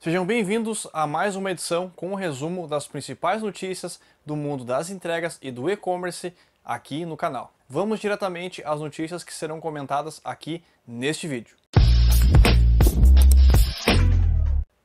Sejam bem-vindos a mais uma edição com o um resumo das principais notícias do mundo das entregas e do e-commerce aqui no canal. Vamos diretamente às notícias que serão comentadas aqui neste vídeo.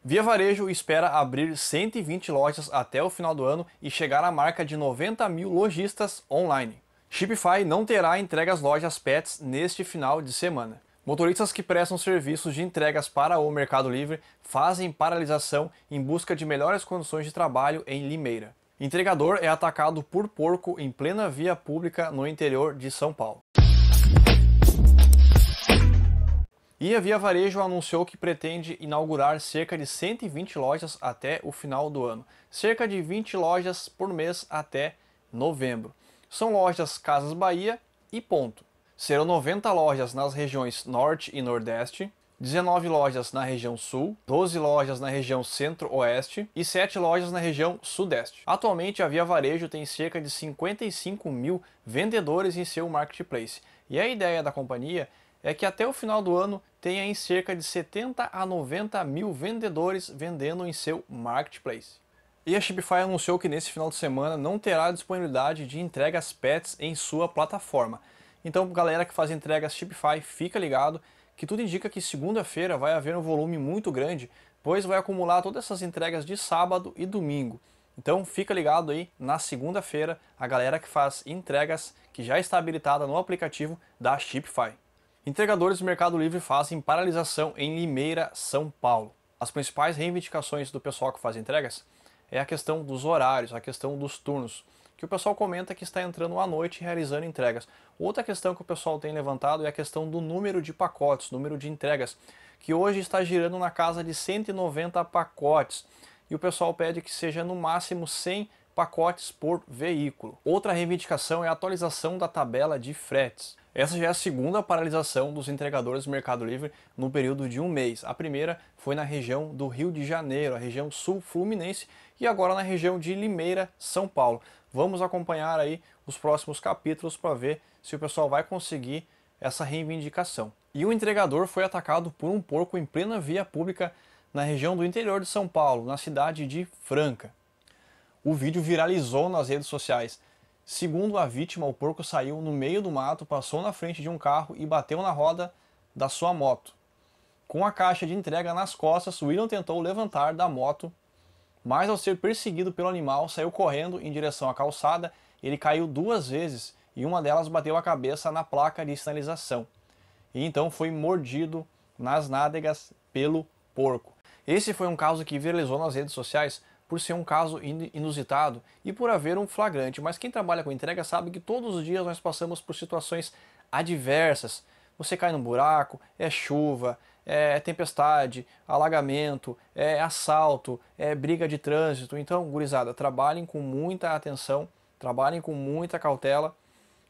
Via Varejo espera abrir 120 lojas até o final do ano e chegar à marca de 90 mil lojistas online. Shopify não terá entregas lojas pets neste final de semana. Motoristas que prestam serviços de entregas para o Mercado Livre fazem paralisação em busca de melhores condições de trabalho em Limeira. Entregador é atacado por porco em plena via pública no interior de São Paulo. E a Via Varejo anunciou que pretende inaugurar cerca de 120 lojas até o final do ano, cerca de 20 lojas por mês até novembro. São lojas Casas Bahia e Ponto serão 90 lojas nas regiões Norte e Nordeste, 19 lojas na região Sul, 12 lojas na região Centro-Oeste e 7 lojas na região Sudeste. Atualmente, a Via Varejo tem cerca de 55 mil vendedores em seu marketplace e a ideia da companhia é que até o final do ano tenha em cerca de 70 a 90 mil vendedores vendendo em seu marketplace. E a Shopify anunciou que nesse final de semana não terá disponibilidade de entregas pets em sua plataforma. Então, galera que faz entregas Shopify, fica ligado que tudo indica que segunda-feira vai haver um volume muito grande, pois vai acumular todas essas entregas de sábado e domingo. Então fica ligado aí, na segunda-feira, a galera que faz entregas que já está habilitada no aplicativo da Shipify. Entregadores do Mercado Livre fazem paralisação em Limeira, São Paulo. As principais reivindicações do pessoal que faz entregas é a questão dos horários, a questão dos turnos que o pessoal comenta que está entrando à noite realizando entregas. Outra questão que o pessoal tem levantado é a questão do número de pacotes, número de entregas, que hoje está girando na casa de 190 pacotes. E o pessoal pede que seja no máximo 100 pacotes por veículo. Outra reivindicação é a atualização da tabela de fretes. Essa já é a segunda paralisação dos entregadores do Mercado Livre no período de um mês. A primeira foi na região do Rio de Janeiro, a região sul fluminense, e agora na região de Limeira, São Paulo. Vamos acompanhar aí os próximos capítulos para ver se o pessoal vai conseguir essa reivindicação. E o entregador foi atacado por um porco em plena via pública na região do interior de São Paulo, na cidade de Franca. O vídeo viralizou nas redes sociais. Segundo a vítima, o porco saiu no meio do mato, passou na frente de um carro e bateu na roda da sua moto. Com a caixa de entrega nas costas, William tentou levantar da moto mas ao ser perseguido pelo animal, saiu correndo em direção à calçada. Ele caiu duas vezes e uma delas bateu a cabeça na placa de sinalização. E então foi mordido nas nádegas pelo porco. Esse foi um caso que viralizou nas redes sociais por ser um caso inusitado e por haver um flagrante, mas quem trabalha com entrega sabe que todos os dias nós passamos por situações adversas. Você cai num buraco, é chuva, é, é tempestade, alagamento, é assalto, é briga de trânsito. Então, gurizada, trabalhem com muita atenção, trabalhem com muita cautela,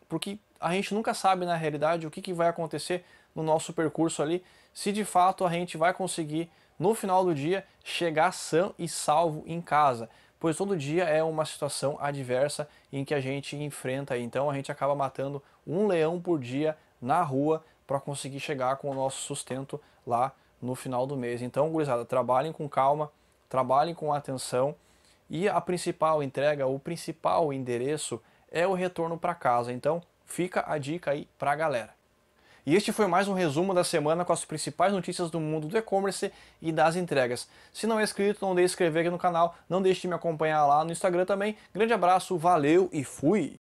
porque a gente nunca sabe na realidade o que, que vai acontecer no nosso percurso ali, se de fato a gente vai conseguir no final do dia chegar são e salvo em casa, pois todo dia é uma situação adversa em que a gente enfrenta, então a gente acaba matando um leão por dia na rua para conseguir chegar com o nosso sustento lá no final do mês. Então, gurizada, trabalhem com calma, trabalhem com atenção e a principal entrega, o principal endereço é o retorno para casa. Então, fica a dica aí para a galera. E este foi mais um resumo da semana com as principais notícias do mundo do e-commerce e das entregas. Se não é inscrito, não deixe de inscrever aqui no canal, não deixe de me acompanhar lá no Instagram também. Grande abraço, valeu e fui!